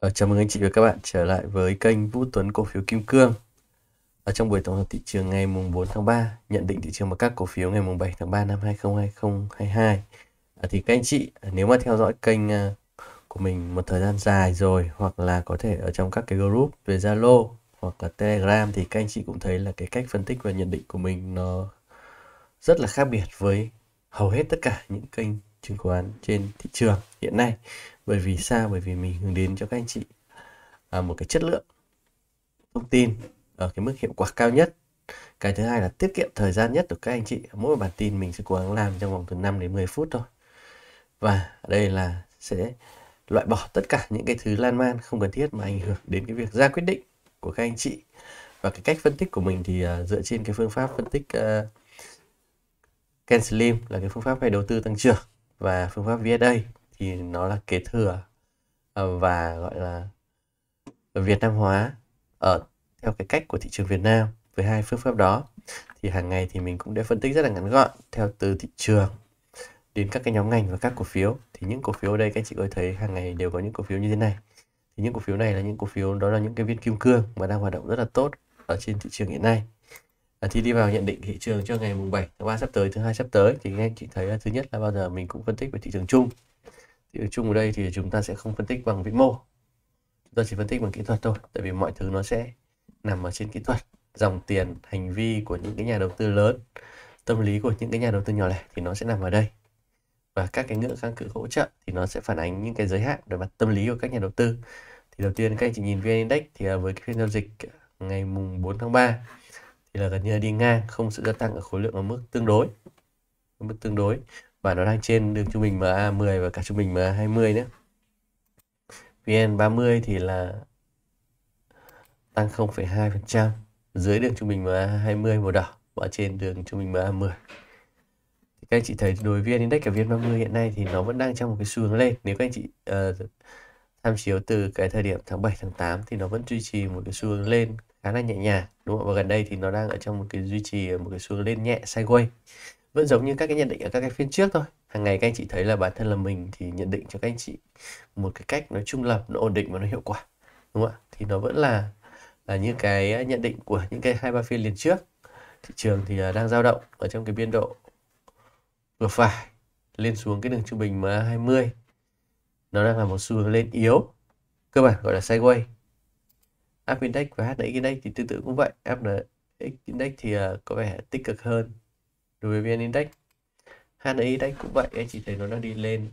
Ờ, chào mừng anh chị và các bạn trở lại với kênh Vũ Tuấn Cổ phiếu Kim Cương. Ở trong buổi tổng hợp thị trường ngày mùng 4 tháng 3, nhận định thị trường và các cổ phiếu ngày mùng 7 tháng 3 năm 2022 à, thì các anh chị à, nếu mà theo dõi kênh à, của mình một thời gian dài rồi hoặc là có thể ở trong các cái group về Zalo hoặc là Telegram thì các anh chị cũng thấy là cái cách phân tích và nhận định của mình nó rất là khác biệt với hầu hết tất cả những kênh chứng khoán trên thị trường hiện nay bởi vì sao bởi vì mình hướng đến cho các anh chị à, một cái chất lượng thông tin ở cái mức hiệu quả cao nhất cái thứ hai là tiết kiệm thời gian nhất của các anh chị mỗi một bản tin mình sẽ cố gắng làm trong vòng từ 5 đến 10 phút thôi và đây là sẽ loại bỏ tất cả những cái thứ lan man không cần thiết mà ảnh hưởng đến cái việc ra quyết định của các anh chị và cái cách phân tích của mình thì à, dựa trên cái phương pháp phân tích uh, ờ, Ken Slim là cái phương pháp về đầu tư tăng trưởng và phương pháp VSA thì nó là kế thừa ờ, và gọi là Việt Nam hóa ở ờ, theo cái cách của thị trường Việt Nam với hai phương pháp đó thì hàng ngày thì mình cũng đã phân tích rất là ngắn gọn theo từ thị trường đến các cái nhóm ngành và các cổ phiếu thì những cổ phiếu ở đây các chị có thấy hàng ngày đều có những cổ phiếu như thế này thì những cổ phiếu này là những cổ phiếu đó là những cái viên kim cương mà đang hoạt động rất là tốt ở trên thị trường hiện nay Ờ, thì đi vào nhận định thị trường cho ngày mùng 7 tháng 3 sắp tới thứ hai sắp tới thì anh chị thấy là thứ nhất là bao giờ mình cũng phân tích về thị trường chung thị trường chung ở đây thì chúng ta sẽ không phân tích bằng vĩ mô chúng ta chỉ phân tích bằng kỹ thuật thôi tại vì mọi thứ nó sẽ nằm ở trên kỹ thuật dòng tiền hành vi của những cái nhà đầu tư lớn tâm lý của những cái nhà đầu tư nhỏ lẻ thì nó sẽ nằm ở đây và các cái ngưỡng kháng cự hỗ trợ thì nó sẽ phản ánh những cái giới hạn về mặt tâm lý của các nhà đầu tư thì đầu tiên các anh chị nhìn VN Index thì à, với cái phiên giao dịch ngày mùng 4 tháng 3 thì là gần như là đi ngang không sự gia tăng ở khối lượng ở mức tương đối ở mức tương đối và nó đang trên đường trung bình MA10 và cả trung bình MA20 nữa VN30 thì là tăng 0,2% dưới đường trung bình MA20 màu đỏ và trên đường trung bình MA10 thì các anh chị thấy đối với VN Index và VN30 hiện nay thì nó vẫn đang trong một cái xu hướng lên nếu các anh chị uh, tham chiếu từ cái thời điểm tháng 7 tháng 8 thì nó vẫn duy trì một cái xu hướng lên khá là nhẹ nhàng đúng không và gần đây thì nó đang ở trong một cái duy trì một cái xu lên nhẹ sideways vẫn giống như các cái nhận định ở các cái phiên trước thôi hàng ngày các anh chị thấy là bản thân là mình thì nhận định cho các anh chị một cái cách nó trung lập nó ổn định và nó hiệu quả đúng không ạ thì nó vẫn là là như cái nhận định của những cái hai ba phiên liền trước thị trường thì à, đang dao động ở trong cái biên độ vừa phải lên xuống cái đường trung bình MA20 nó đang là một xu hướng lên yếu cơ bản gọi là sideways App Index và HNX Index thì tương tự cũng vậy. HNX Index thì uh, có vẻ tích cực hơn đối với VN Index. HNX Index cũng vậy, anh chị thấy nó đang đi lên.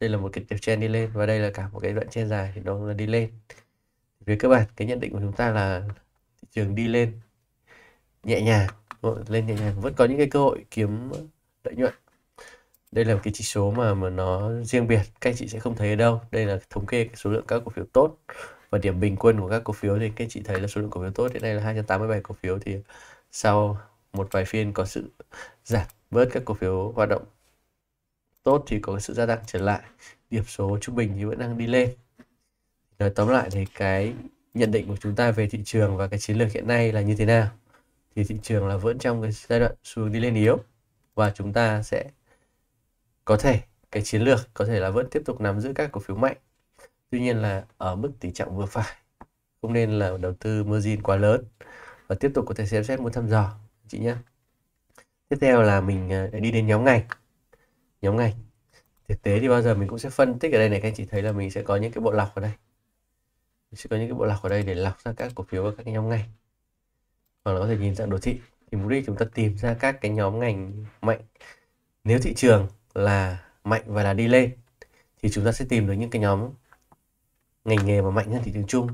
Đây là một cái tiếp trend đi lên và đây là cả một cái đoạn trend dài thì nó là đi lên. Về cơ bản, cái nhận định của chúng ta là thị trường đi lên nhẹ nhàng, lên nhẹ nhàng vẫn có những cái cơ hội kiếm lợi nhuận đây là một cái chỉ số mà mà nó riêng biệt các anh chị sẽ không thấy ở đâu đây là thống kê số lượng các cổ phiếu tốt và điểm bình quân của các cổ phiếu thì các chị thấy là số lượng cổ phiếu tốt hiện nay là 287 cổ phiếu thì sau một vài phiên có sự giảm bớt các cổ phiếu hoạt động tốt thì có sự gia tăng trở lại điểm số trung bình thì vẫn đang đi lên nói tóm lại thì cái nhận định của chúng ta về thị trường và cái chiến lược hiện nay là như thế nào thì thị trường là vẫn trong cái giai đoạn xu hướng đi lên yếu và chúng ta sẽ có thể cái chiến lược có thể là vẫn tiếp tục nắm giữ các cổ phiếu mạnh tuy nhiên là ở mức tỷ trọng vừa phải không nên là đầu tư margin quá lớn và tiếp tục có thể xem xét muốn thăm dò chị nhé tiếp theo là mình à, đi đến nhóm ngành nhóm ngành thực tế thì bao giờ mình cũng sẽ phân tích ở đây này các anh chị thấy là mình sẽ có những cái bộ lọc ở đây mình sẽ có những cái bộ lọc ở đây để lọc ra các cổ phiếu và các nhóm ngành hoặc là có thể nhìn dạng đồ thị thì mục đích chúng ta tìm ra các cái nhóm ngành mạnh nếu thị trường là mạnh và là đi lên thì chúng ta sẽ tìm được những cái nhóm ngành nghề mà mạnh hơn thị trường chung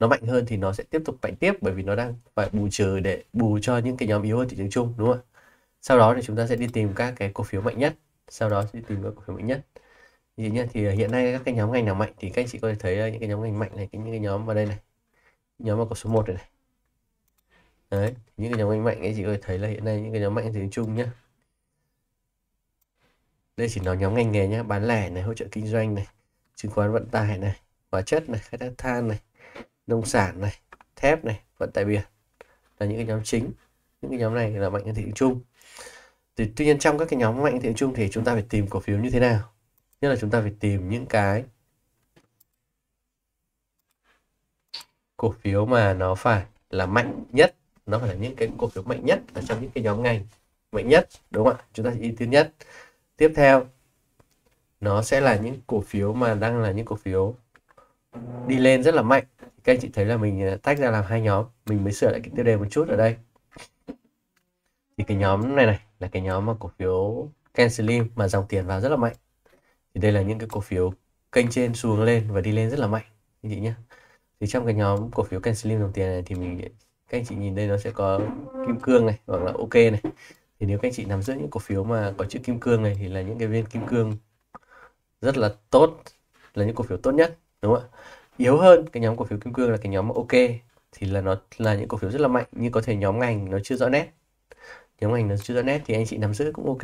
nó mạnh hơn thì nó sẽ tiếp tục mạnh tiếp bởi vì nó đang phải bù trừ để bù cho những cái nhóm yếu hơn thị trường chung đúng không ạ sau đó thì chúng ta sẽ đi tìm các cái cổ phiếu mạnh nhất sau đó sẽ đi tìm các cổ phiếu mạnh nhất thì nhá thì hiện nay các cái nhóm ngành nào mạnh thì các anh chị có thể thấy những cái nhóm ngành mạnh này những cái nhóm vào đây này nhóm mà có số 1 này, này đấy những cái nhóm ngành mạnh ấy chị có thể thấy là hiện nay những cái nhóm mạnh thì chung nhá đây chỉ nói nhóm ngành nghề nhá bán lẻ này hỗ trợ kinh doanh này chứng khoán vận tải này hóa chất này khai thác than này nông sản này thép này vận tải biển là những cái nhóm chính những cái nhóm này là mạnh hơn thị trường chung thì tuy nhiên trong các cái nhóm mạnh thị trường chung thì chúng ta phải tìm cổ phiếu như thế nào nhất là chúng ta phải tìm những cái cổ phiếu mà nó phải là mạnh nhất nó phải là những cái cổ phiếu mạnh nhất ở trong những cái nhóm ngành mạnh nhất đúng không ạ chúng ta ưu tiên nhất tiếp theo nó sẽ là những cổ phiếu mà đang là những cổ phiếu đi lên rất là mạnh các anh chị thấy là mình à, tách ra làm hai nhóm mình mới sửa lại cái tiêu đề một chút ở đây thì cái nhóm này này là cái nhóm mà cổ phiếu Ken mà dòng tiền vào rất là mạnh thì đây là những cái cổ phiếu kênh trên xuống lên và đi lên rất là mạnh anh chị nhé thì trong cái nhóm cổ phiếu Ken dòng tiền này thì mình các anh chị nhìn đây nó sẽ có kim cương này hoặc là ok này thì nếu các anh chị nắm giữ những cổ phiếu mà có chữ kim cương này thì là những cái viên kim cương rất là tốt là những cổ phiếu tốt nhất đúng không ạ yếu hơn cái nhóm cổ phiếu kim cương là cái nhóm ok thì là nó là những cổ phiếu rất là mạnh nhưng có thể nhóm ngành nó chưa rõ nét nhóm ngành nó chưa rõ nét thì anh chị nắm giữ cũng ok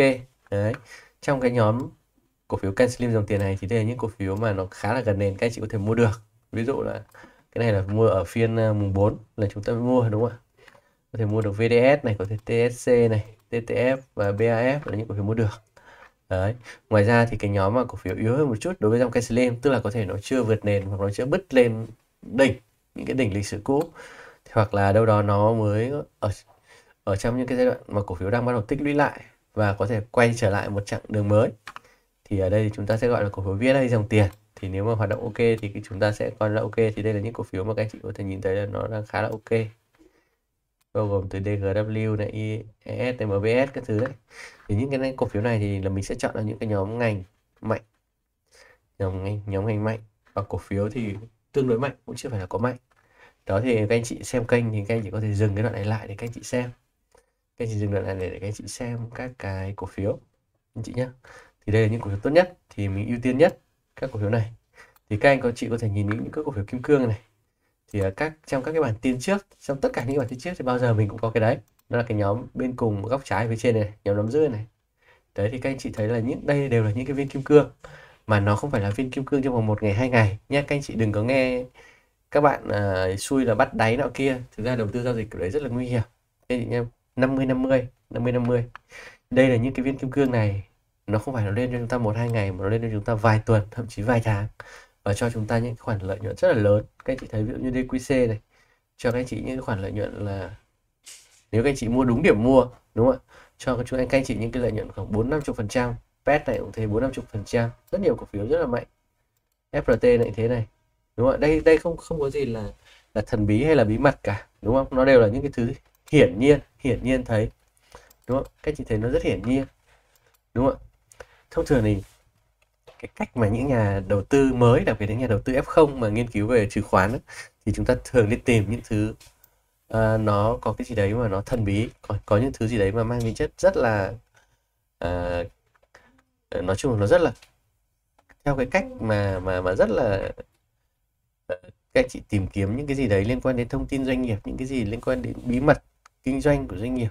đấy trong cái nhóm cổ phiếu can slim dòng tiền này thì đây là những cổ phiếu mà nó khá là gần nền các anh chị có thể mua được ví dụ là cái này là mua ở phiên à, mùng 4 là chúng ta mua đúng không ạ có thể mua được VDS này có thể TSC này TTF và BAF là những cổ phiếu mua được Đấy. Ngoài ra thì cái nhóm mà cổ phiếu yếu hơn một chút đối với dòng Casilem tức là có thể nó chưa vượt nền hoặc nó chưa bứt lên đỉnh những cái đỉnh lịch sử cũ hoặc là đâu đó nó mới ở ở trong những cái giai đoạn mà cổ phiếu đang bắt đầu tích lũy lại và có thể quay trở lại một chặng đường mới thì ở đây chúng ta sẽ gọi là cổ phiếu VSA dòng tiền thì nếu mà hoạt động ok thì chúng ta sẽ coi là ok thì đây là những cổ phiếu mà các anh chị có thể nhìn thấy là nó đang khá là ok bao gồm từ DGW này, ESMBS các thứ đấy thì những cái cổ phiếu này thì là mình sẽ chọn là những cái nhóm ngành mạnh nhóm ngành nhóm ngành mạnh và cổ phiếu thì tương đối mạnh cũng chưa phải là có mạnh đó thì các anh chị xem kênh thì các anh chị có thể dừng cái đoạn này lại để các anh chị xem các anh chị dừng đoạn này để, để các anh chị xem các cái cổ phiếu anh chị nhé thì đây là những cổ phiếu tốt nhất thì mình ưu tiên nhất các cổ phiếu này thì các anh có chị có thể nhìn những những cái cổ phiếu kim cương này thì ờ, các trong các cái bản tin trước trong tất cả những bản tin trước thì bao giờ mình cũng có cái đấy đó là cái nhóm bên cùng góc trái phía trên này nhóm nắm giữ này đấy thì các anh chị thấy là những đây đều là những cái viên kim cương mà nó không phải là viên kim cương trong vòng một ngày hai ngày nha các anh chị đừng có nghe các bạn uh, xui là bắt đáy nọ kia thực ra đầu tư giao dịch kiểu đấy rất là nguy hiểm nên chị em 50 50 50 50 đây là những cái viên kim cương này nó không phải nó lên cho chúng ta một hai ngày mà nó lên cho chúng ta vài tuần thậm chí vài tháng và cho chúng ta những khoản lợi nhuận rất là lớn các anh chị thấy ví dụ như DQC này cho các anh chị những khoản lợi nhuận là nếu các anh chị mua đúng điểm mua đúng không ạ cho các chúng anh các anh chị những cái lợi nhuận khoảng bốn năm chục phần trăm pet này cũng thế bốn năm chục phần trăm rất nhiều cổ phiếu rất là mạnh FRT này thế này đúng không ạ đây đây không không có gì là là thần bí hay là bí mật cả đúng không nó đều là những cái thứ hiển nhiên hiển nhiên thấy đúng không các anh chị thấy nó rất hiển nhiên đúng không ạ thông thường thì cái cách mà những nhà đầu tư mới đặc biệt những nhà đầu tư F0 mà nghiên cứu về chứng khoán ấy, thì chúng ta thường đi tìm những thứ uh, nó có cái gì đấy mà nó thần bí có, có những thứ gì đấy mà mang tính chất rất là uh, nói chung là nó rất là theo cái cách mà mà mà rất là ờ, các chị tìm kiếm những cái gì đấy liên quan đến thông tin doanh nghiệp những cái gì liên quan đến bí mật kinh doanh của doanh nghiệp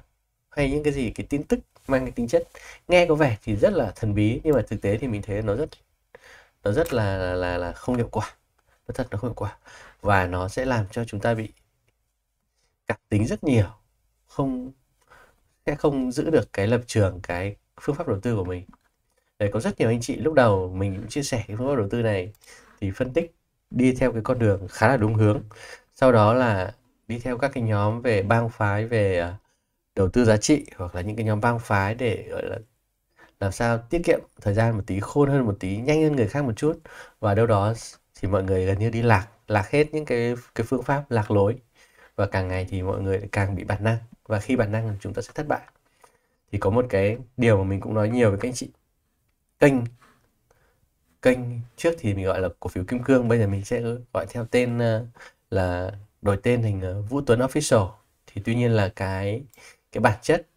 hay những cái gì cái tin tức mang cái tính chất nghe có vẻ thì rất là thần bí nhưng mà thực tế thì mình thấy nó rất nó rất là là là, là không hiệu quả nó thật nó không hiệu quả và nó sẽ làm cho chúng ta bị cảm tính rất nhiều không sẽ không giữ được cái lập trường cái phương pháp đầu tư của mình đấy có rất nhiều anh chị lúc đầu mình cũng chia sẻ cái phương pháp đầu tư này thì phân tích đi theo cái con đường khá là đúng hướng sau đó là đi theo các cái nhóm về bang phái về à, đầu tư giá trị hoặc là những cái nhóm bang phái để gọi là làm sao tiết kiệm thời gian một tí khôn hơn một tí nhanh hơn người khác một chút và đâu đó thì mọi người gần như đi lạc lạc hết những cái cái phương pháp lạc lối và càng ngày thì mọi người càng bị bản năng và khi bản năng chúng ta sẽ thất bại thì có một cái điều mà mình cũng nói nhiều với các anh chị kênh kênh trước thì mình gọi là cổ phiếu kim cương bây giờ mình sẽ gọi theo tên ờ, là đổi tên thành ờ, Vũ Tuấn Official thì tuy nhiên là cái cái bản chất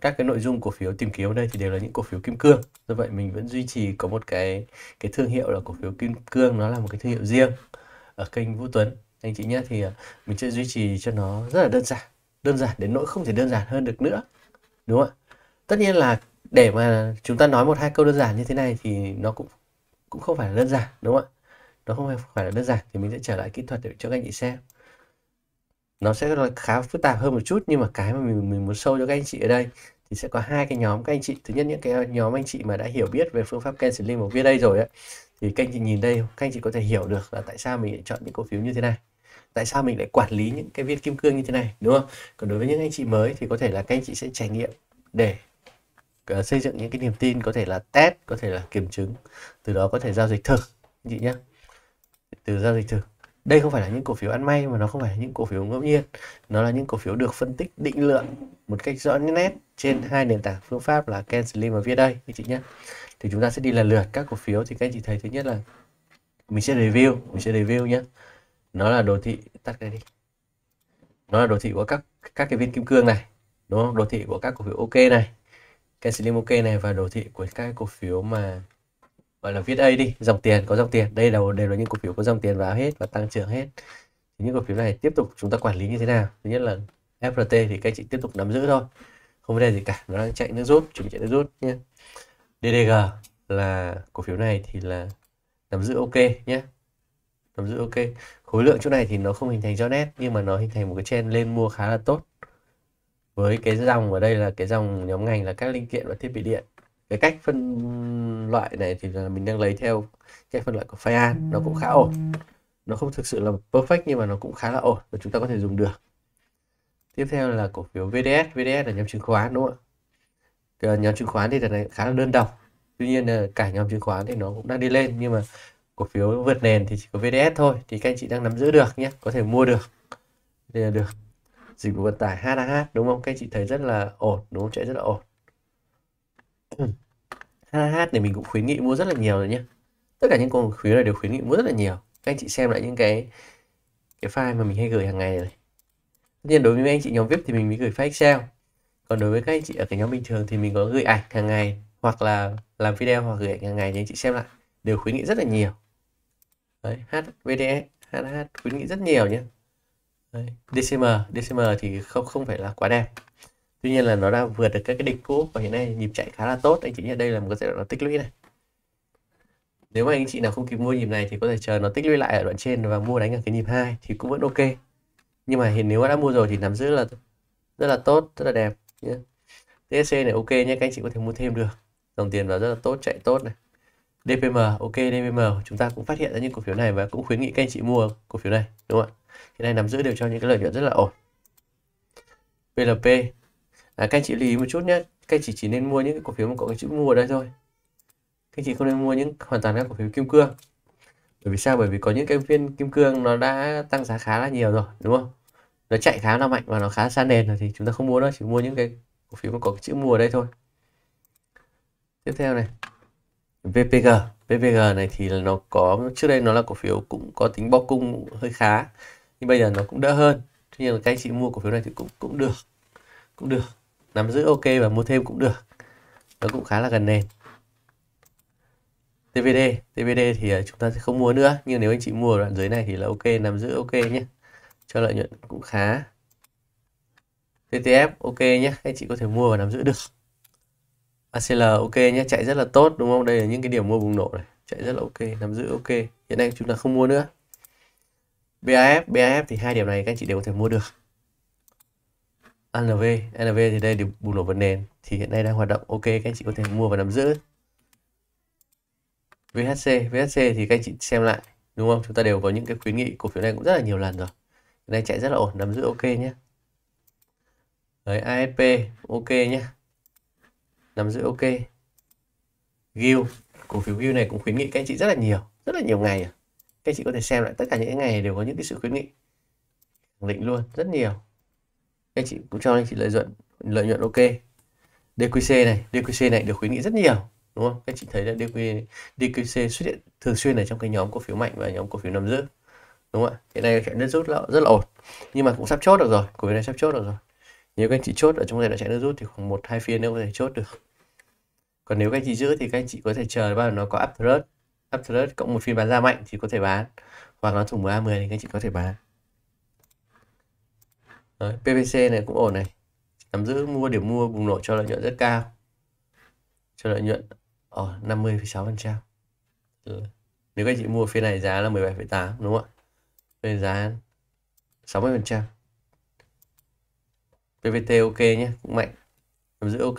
các cái nội dung cổ phiếu tìm kiếm ở đây thì đều là những cổ phiếu kim cương do vậy mình vẫn duy trì có một cái cái thương hiệu là cổ phiếu kim cương nó là một cái thương hiệu riêng ở kênh Vũ Tuấn anh chị nhé thì à, mình sẽ duy trì cho nó rất là đơn giản đơn giản đến nỗi không thể đơn giản hơn được nữa đúng không ạ tất nhiên là để mà chúng ta nói một hai câu đơn giản như thế này thì nó cũng cũng không phải là đơn giản đúng không ạ nó không phải là đơn giản thì mình sẽ trở lại kỹ thuật để cho các anh chị xem nó sẽ là khá phức tạp hơn một chút nhưng mà cái mà mình mình muốn sâu cho các anh chị ở đây thì sẽ có hai cái nhóm các anh chị thứ nhất những cái nhóm anh chị mà đã hiểu biết về phương pháp canceling và đây rồi ấy, thì các anh chị nhìn đây các anh chị có thể hiểu được là tại sao mình lại chọn những cổ phiếu như thế này tại sao mình lại quản lý những cái viên kim cương như thế này đúng không còn đối với những anh chị mới thì có thể là các anh chị sẽ trải nghiệm để ờ, xây dựng những cái niềm tin có thể là test có thể là kiểm chứng từ đó có thể giao dịch thực chị nhé từ giao dịch thực đây không phải là những cổ phiếu ăn may mà nó không phải là những cổ phiếu ngẫu nhiên nó là những cổ phiếu được phân tích định lượng một cách rõ nét trên hai nền tảng phương pháp là Ken Slim và VN đây anh chị nhé thì chúng ta sẽ đi lần lượt các cổ phiếu thì các anh chị thấy thứ nhất là mình sẽ review mình sẽ review nhé nó là đồ thị tắt cái đi nó là đồ thị của các các cái viên kim cương này đúng không đồ thị của các cổ phiếu ok này Ken Slim ok này và đồ thị của các cổ phiếu mà gọi là viết A đi dòng tiền có dòng tiền đây là đều là những cổ phiếu có dòng tiền vào hết và tăng trưởng hết những cổ phiếu này tiếp tục chúng ta quản lý như thế nào thứ nhất là FRT thì các chị tiếp tục nắm giữ thôi không vấn đề gì cả nó đang chạy nước rút chuẩn bị chạy nước rút nhé DDG là cổ phiếu này thì là nắm giữ ok nhé nắm giữ ok khối lượng chỗ này thì nó không hình thành giao nét nhưng mà nó hình thành một cái trend lên mua khá là tốt với cái dòng ở đây là cái dòng nhóm ngành là các linh kiện và thiết bị điện cái cách phân loại này thì là mình đang lấy theo cái phân loại của Fayan nó cũng khá ổn nó không thực sự là perfect nhưng mà nó cũng khá là ổn và chúng ta có thể dùng được tiếp theo là cổ phiếu VDS VDS là nhóm chứng khoán đúng không ạ nhóm chứng khoán thì đợt này khá là đơn độc tuy nhiên là cả nhóm chứng khoán thì nó cũng đang đi lên nhưng mà cổ phiếu vượt nền thì chỉ có VDS thôi thì các anh chị đang nắm giữ được nhé có thể mua được thì là được dịch vụ vận tải HAH đúng không các anh chị thấy rất là ổn đúng không chạy rất là ổn Ừ. HH này mình cũng khuyến nghị mua rất là nhiều rồi nhé tất cả những con khuyến này đều khuyến nghị mua rất là nhiều các anh chị xem lại những cái cái file mà mình hay gửi hàng ngày này tất nhiên đối với anh chị nhóm VIP thì mình mới gửi file Excel còn đối với các anh chị ở cái nhóm bình thường thì mình có gửi ảnh hàng ngày hoặc là làm video hoặc gửi ảnh hàng ngày thì anh chị xem lại đều khuyến nghị rất là nhiều đấy HVDS HH khuyến nghị rất nhiều nhé đấy, DCM DCM thì không không phải là quá đẹp tuy nhiên là nó đã vượt được các cái đỉnh cũ và hiện nay nhịp chạy khá là tốt anh chị nhé đây là một cái giai đoạn nó tích lũy này nếu mà anh chị nào không kịp mua nhịp này thì có thể chờ nó tích lũy lại ở đoạn trên và mua đánh ở cái nhịp hai thì cũng vẫn ok nhưng mà hiện nếu đã mua rồi thì nắm giữ là rất là tốt rất là đẹp nhé TSC này ok nhé các anh chị có thể mua thêm được dòng tiền vào rất là tốt chạy tốt này DPM ok DPM chúng ta cũng phát hiện ra những cổ phiếu này và cũng khuyến nghị các anh chị mua cổ phiếu này đúng không ạ hiện nay nắm giữ đều cho những cái lợi nhuận rất là ổn PLP À, các anh chị lưu ý một chút nhé các anh chị chỉ nên mua những cổ phiếu mà có cái chữ mua ở đây thôi các anh chị không nên mua những hoàn toàn các cổ phiếu kim cương bởi vì sao bởi vì có những cái viên kim cương nó đã tăng giá khá là nhiều rồi đúng không nó chạy khá là mạnh và nó khá xa nền rồi thì chúng ta không mua nó chỉ mua những cái cổ phiếu mà có cái chữ mua ở đây thôi tiếp theo này VPG VPG này thì nó có trước đây nó là cổ phiếu cũng có tính bo cung hơi khá nhưng bây giờ nó cũng đỡ hơn tuy nhiên là các anh chị mua cổ phiếu này thì cũng cũng được cũng được nắm giữ ok và mua thêm cũng được nó cũng khá là gần nền TVD TVD thì à, chúng ta sẽ không mua nữa nhưng nếu anh chị mua đoạn dưới này thì là ok nắm giữ ok nhé cho lợi nhuận cũng khá TTF ok nhé anh chị có thể mua và nắm giữ được ACL ok nhé chạy rất là tốt đúng không đây là những cái điểm mua bùng nổ này chạy rất là ok nắm giữ ok hiện nay chúng ta không mua nữa BAF BAF thì hai điểm này các anh chị đều có thể mua được ANV ANV thì đây thì bùng nổ vật nền thì hiện nay đang hoạt động ok các anh chị có thể mua và nắm giữ VHC VHC thì các anh chị xem lại đúng không chúng ta đều có những cái khuyến nghị cổ phiếu này cũng rất là nhiều lần rồi hiện nay chạy rất là ổn nắm giữ ok nhé đấy ASP ok nhé nắm giữ ok Gil cổ phiếu Gil này cũng khuyến nghị các anh chị rất là nhiều rất là nhiều ngày các anh chị có thể xem lại tất cả những ngày đều có những cái sự khuyến nghị khẳng định luôn rất nhiều anh chị cũng cho anh chị lợi nhuận lợi nhuận ok DQC này DQC này được khuyến nghị rất nhiều đúng không các chị thấy là DQ, DQC xuất hiện thường xuyên ở trong cái nhóm cổ phiếu mạnh và nhóm cổ phiếu nằm giữ đúng không ạ hiện nay chạy nước rút là rất là ổn nhưng mà cũng sắp chốt được rồi cổ phiếu này sắp chốt được rồi nếu các anh chị chốt ở trong này đã chạy nước rút thì khoảng một hai phiên nếu có thể chốt được còn nếu các anh chị giữ thì các anh chị có thể chờ bao giờ nó có up thrust up thrust cộng một phiên bán ra mạnh thì có thể bán hoặc nó thủng MA10 thì các anh chị có thể bán Đấy, PPC này cũng ổn này nắm giữ mua điểm mua bùng nổ cho lợi nhuận rất cao cho lợi nhuận ở oh, 50,6% ừ. nếu các chị mua phía này giá là 17,8 đúng không ạ phiên giá 60% PVT ok nhé cũng mạnh nắm giữ ok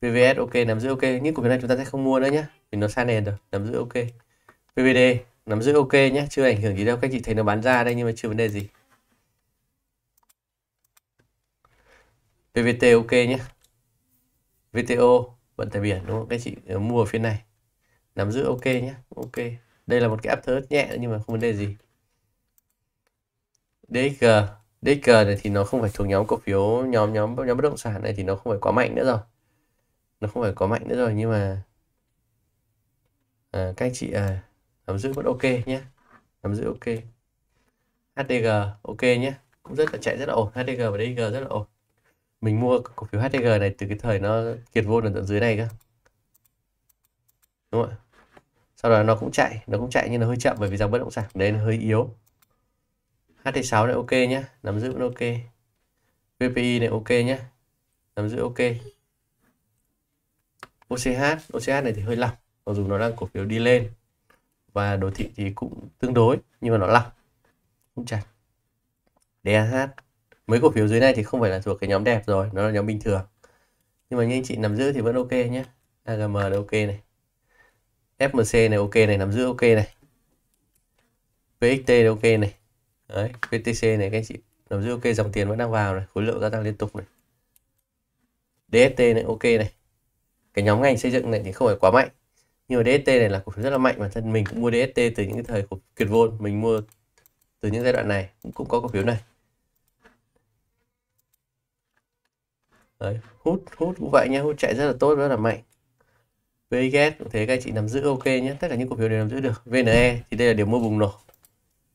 PVS ok nắm giữ ok Những cổ phiếu này chúng ta sẽ không mua nữa nhé vì nó xa nền rồi nắm giữ ok PVD nắm giữ ok nhé chưa ảnh hưởng gì đâu các chị thấy nó bán ra đây nhưng mà chưa vấn đề gì vvt ok nhé VTO vận tải biển đúng không các chị ờ, mua ở phía này nắm giữ ok nhé ok đây là một cái áp thớt nhẹ nhưng mà không vấn đề gì DXG DXG này thì nó không phải thuộc nhóm cổ phiếu nhóm nhóm nhóm bất động sản này thì nó không phải quá mạnh nữa rồi nó không phải quá mạnh nữa rồi nhưng mà à, các chị à, nắm giữ vẫn ok nhé nắm giữ ok HDG ok nhé cũng rất là chạy rất là ổn HDG và DG rất là ổn mình mua cổ phiếu HTG này từ cái thời nó kiệt vô ở tận dưới này cơ đúng không ạ sau đó nó cũng chạy nó cũng chạy nhưng nó hơi chậm bởi vì dòng bất động sản đấy nó hơi yếu HT6 này ok nhá nắm giữ vẫn ok VPI này ok nhá nắm giữ ok OCH OCH này thì hơi lỏng mặc dù nó đang cổ phiếu đi lên và đồ thị thì cũng tương đối nhưng mà nó lỏng không chặt DAH mấy cổ phiếu dưới này thì không phải là thuộc cái nhóm đẹp rồi nó là nhóm bình thường nhưng mà như anh chị nắm giữ thì vẫn ok nhé AGM là ok này FMC này ok này nắm giữ ok này PXT là ok này đấy PTC này các anh chị nắm giữ ok dòng tiền vẫn đang vào này khối lượng gia tăng liên tục này DST này ok này cái nhóm ngành xây dựng này thì không phải quá mạnh nhưng mà DST này là cổ phiếu rất là mạnh mà thân mình cũng mua DST từ những cái thời của kiệt vôn mình mua từ những giai đoạn này cũng, cũng có cổ phiếu này đấy hút hút cũng vậy nha hút chạy rất là tốt rất là mạnh VGS cũng thế các anh chị nắm giữ ok nhé tất cả những cổ phiếu đều nắm giữ được VNE thì đây là điểm mua bùng nổ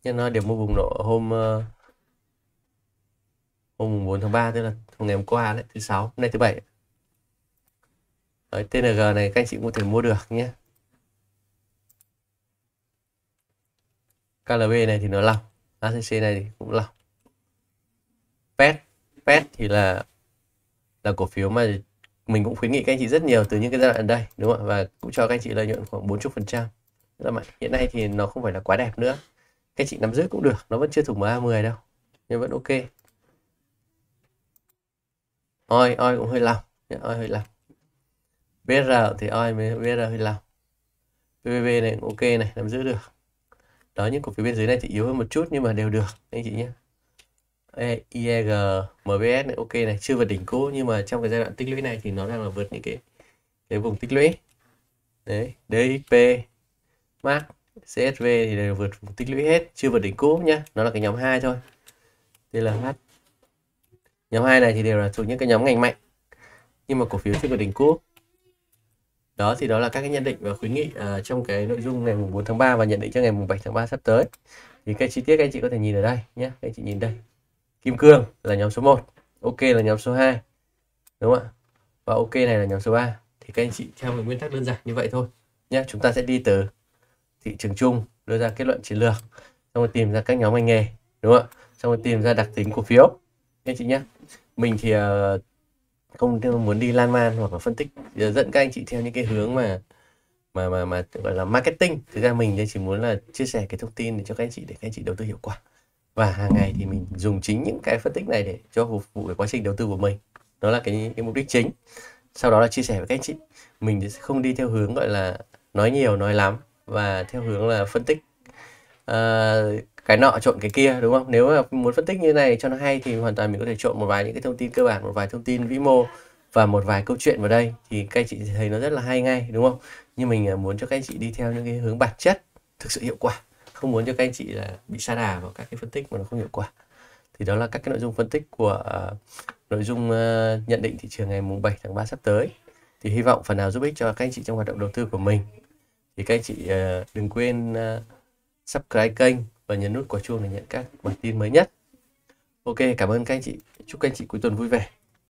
nhân nó điểm mua bùng nổ hôm ờ, hôm 4 tháng 3 tức là hôm ngày hôm qua đấy thứ sáu hôm nay thứ bảy đấy, TNG này các anh chị cũng có thể mua được nhé KLB này thì nó lỏng ACC này thì cũng lỏng PET PET thì là là cổ phiếu mà mình cũng khuyến nghị các anh chị rất nhiều từ những cái giai đoạn đây đúng không ạ và cũng cho các anh chị lợi nhuận khoảng bốn chục phần trăm là dạ mà vâng hiện nay thì nó không phải là quá đẹp nữa các anh chị nắm giữ cũng được nó vẫn chưa thủng MA10 đâu nhưng vẫn ok oi oi cũng hơi lòng dạ, oi hơi lòng BR thì oi mới BR hơi lòng PVB này cũng ok này nắm giữ được đó những cổ phiếu bên dưới này thì yếu hơn một chút nhưng mà đều được anh chị nhé IEG MBS này ok này chưa vượt đỉnh cũ nhưng mà trong cái giai đoạn tích lũy này thì nó đang là vượt những cái cái vùng tích lũy đấy DXP MAC CSV thì đều vượt vùng tích lũy hết chưa vượt đỉnh cũ nhá nó là cái nhóm 2 thôi đây là H nhóm 2 này thì đều là thuộc những cái nhóm ngành mạnh nhưng mà cổ phiếu chưa vượt đỉnh cũ đó thì đó là các cái nhận định và khuyến nghị uh, trong cái nội dung ngày mùng 4 tháng 3 và nhận định cho ngày mùng 7 tháng 3 sắp tới thì cái chi tiết các anh chị có thể nhìn ở đây nhé các anh chị nhìn đây kim cương là nhóm số 1 ok là nhóm số 2 đúng không ạ và ok này là nhóm số 3 thì các anh chị theo một nguyên tắc đơn giản như vậy thôi nhé chúng ta sẽ đi từ thị trường chung đưa ra kết luận chiến lược xong rồi tìm ra các nhóm ngành nghề đúng không ạ xong rồi tìm ra đặc tính cổ phiếu anh chị nhé mình thì ờ, không muốn đi lan man hoặc là phân tích ờ, dẫn các anh chị theo những cái hướng mà mà mà mà gọi là marketing thực ra mình chỉ muốn là chia sẻ cái thông tin để cho các anh chị để các anh chị đầu tư hiệu quả và hàng ngày thì mình dùng chính những cái phân tích này để cho phục vụ cái quá trình đầu tư của mình đó là cái, cái mục đích chính sau đó là chia sẻ với các anh chị mình sẽ không đi theo hướng gọi là nói nhiều nói lắm và theo hướng là phân tích uh, cái nọ trộn cái kia đúng không nếu mà muốn phân tích như này cho nó hay thì hoàn toàn mình có thể trộn một vài những cái thông tin cơ bản một vài thông tin vĩ mô và một vài câu chuyện vào đây thì các anh chị thấy nó rất là hay ngay đúng không nhưng mình à, muốn cho các anh chị đi theo những cái hướng bản chất thực sự hiệu quả không muốn cho các anh chị là bị sa đà vào các cái phân tích mà nó không hiệu quả thì đó là các cái nội dung phân tích của uh, nội dung uh, nhận định thị trường ngày mùng 7 tháng 3 sắp tới thì hy vọng phần nào giúp ích cho các anh chị trong hoạt động đầu tư của mình thì các anh chị uh, đừng quên uh, subscribe kênh và nhấn nút quả chuông để nhận các bản tin mới nhất ok cảm ơn các anh chị chúc các anh chị cuối tuần vui vẻ